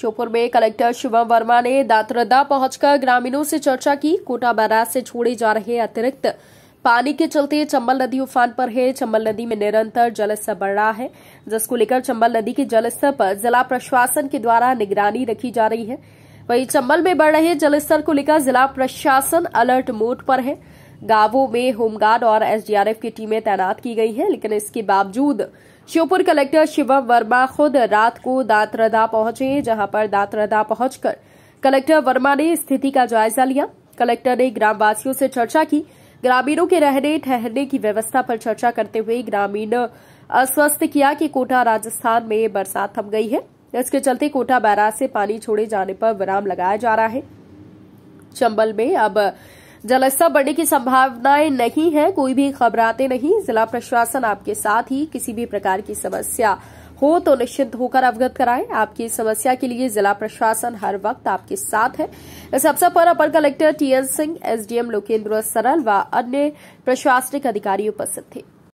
श्योपुर में कलेक्टर शिवम वर्मा ने दातरदा पहुंचकर ग्रामीणों से चर्चा की कोटा बैराज से छोड़े जा रहे अतिरिक्त पानी के चलते चंबल नदी उफान पर है चंबल नदी में निरंतर जलस्तर बढ़ रहा है जिसको लेकर चंबल नदी के जलस्तर पर जिला प्रशासन के द्वारा निगरानी रखी जा रही है वहीं चंबल में बढ़ रहे जलस्तर को लेकर जिला प्रशासन अलर्ट मोड पर है गांवों में होमगार्ड और एसडीआरएफ की टीमें तैनात की गई हैं लेकिन इसके बावजूद श्योपुर कलेक्टर शिवम वर्मा खुद रात को दांतरदा पहुंचे जहां पर दांतरदा पहुंचकर कलेक्टर वर्मा ने स्थिति का जायजा लिया कलेक्टर ने ग्रामवासियों से चर्चा की ग्रामीणों के रहने ठहरने की व्यवस्था पर चर्चा करते हुए ग्रामीण अस्वस्थ किया कि कोटा राजस्थान में बरसात थम गई है इसके चलते कोटा बैराज से पानी छोड़े जाने पर विराम लगाया जा रहा है चंबल में अब जलस्तर बढ़ने की संभावनाएं नहीं है कोई भी घबराते नहीं जिला प्रशासन आपके साथ ही किसी भी प्रकार की समस्या हो तो निश्चित होकर अवगत कराएं आपकी समस्या के लिए जिला प्रशासन हर वक्त आपके साथ है इस अवसर पर अपर collector T N Singh SDM Lokendra Saral व अन्य प्रशासनिक अधिकारी उपस्थित थे